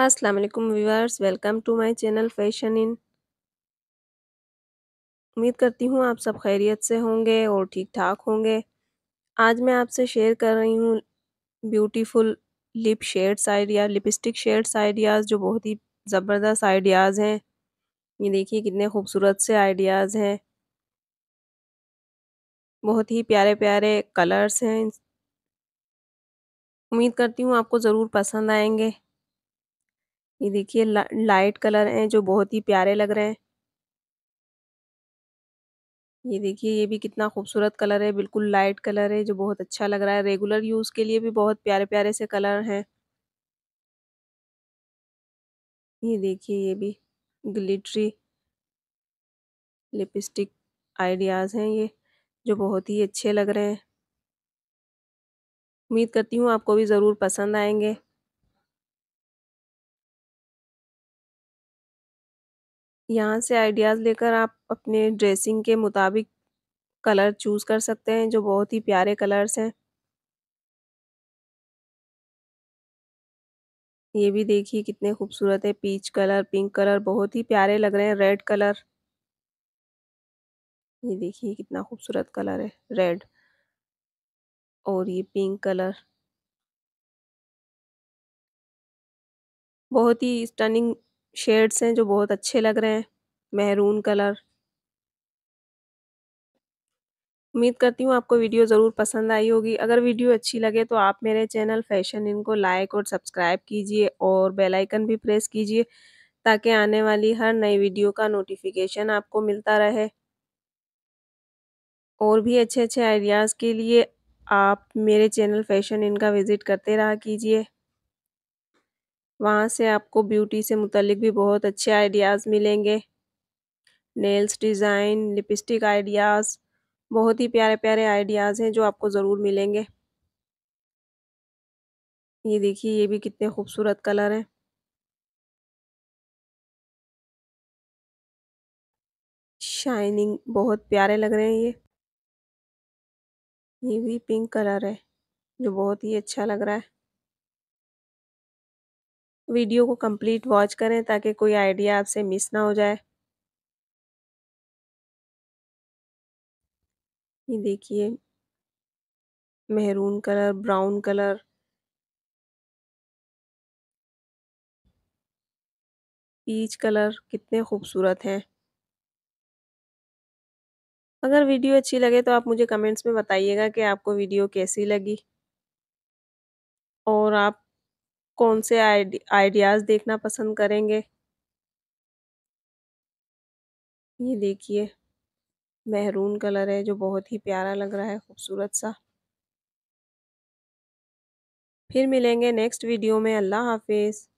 अस्सलाम वालेकुम viewers welcome to my channel fashion in उम्मीद करती हूँ आप सब खैरियत से होंगे और ठीक ठाक होंगे आज मैं आपसे शेयर कर रही हूँ beautiful lip shades idea lipstick shades ideas जो बहुत ही ज़बरदस्त आइडियाज़ हैं ये देखिए कितने खूबसूरत से आइडियाज़ हैं बहुत ही प्यारे प्यारे कलर्स हैं उम्मीद करती हूँ आपको ज़रूर पसंद आएंगे ये देखिए ला लाइट कलर हैं जो बहुत ही प्यारे लग रहे हैं ये देखिए ये भी कितना खूबसूरत कलर है बिल्कुल लाइट कलर है जो बहुत अच्छा लग रहा है रेगुलर यूज़ के लिए भी बहुत प्यारे प्यारे से कलर हैं ये देखिए ये भी ग्लिटरी लिपस्टिक आइडियाज़ हैं ये जो बहुत ही अच्छे लग रहे हैं उम्मीद करती हूँ आपको भी ज़रूर पसंद आएंगे यहाँ से आइडियाज़ लेकर आप अपने ड्रेसिंग के मुताबिक कलर चूज़ कर सकते हैं जो बहुत ही प्यारे कलर्स हैं ये भी देखिए कितने खूबसूरत है पीच कलर पिंक कलर बहुत ही प्यारे लग रहे हैं रेड कलर ये देखिए कितना खूबसूरत कलर है रेड और ये पिंक कलर बहुत ही स्टनिंग शेड्स हैं जो बहुत अच्छे लग रहे हैं मेहरून कलर उम्मीद करती हूँ आपको वीडियो ज़रूर पसंद आई होगी अगर वीडियो अच्छी लगे तो आप मेरे चैनल फैशन इनको लाइक और सब्सक्राइब कीजिए और बेल आइकन भी प्रेस कीजिए ताकि आने वाली हर नई वीडियो का नोटिफिकेशन आपको मिलता रहे और भी अच्छे अच्छे आइडियाज़ के लिए आप मेरे चैनल फैशन इनका विज़िट करते रहा कीजिए वहाँ से आपको ब्यूटी से मुतलिक भी बहुत अच्छे आइडियाज़ मिलेंगे नेल्स डिज़ाइन लिपस्टिक आइडियाज़ बहुत ही प्यारे प्यारे आइडियाज़ हैं जो आपको ज़रूर मिलेंगे ये देखिए ये भी कितने खूबसूरत कलर हैं शाइनिंग बहुत प्यारे लग रहे हैं ये ये भी पिंक कलर है जो बहुत ही अच्छा लग रहा है वीडियो को कंप्लीट वॉच करें ताकि कोई आइडिया आपसे मिस ना हो जाए ये देखिए maroon colour brown colour peach colour कितने खूबसूरत हैं अगर वीडियो अच्छी लगे तो आप मुझे कमेंट्स में बताइएगा कि आपको वीडियो कैसी लगी और आप कौन से आइडियाज़ देखना पसंद करेंगे ये देखिए मेहरून कलर है जो बहुत ही प्यारा लग रहा है खूबसूरत सा फिर मिलेंगे नेक्स्ट वीडियो में अल्लाह हाफिज़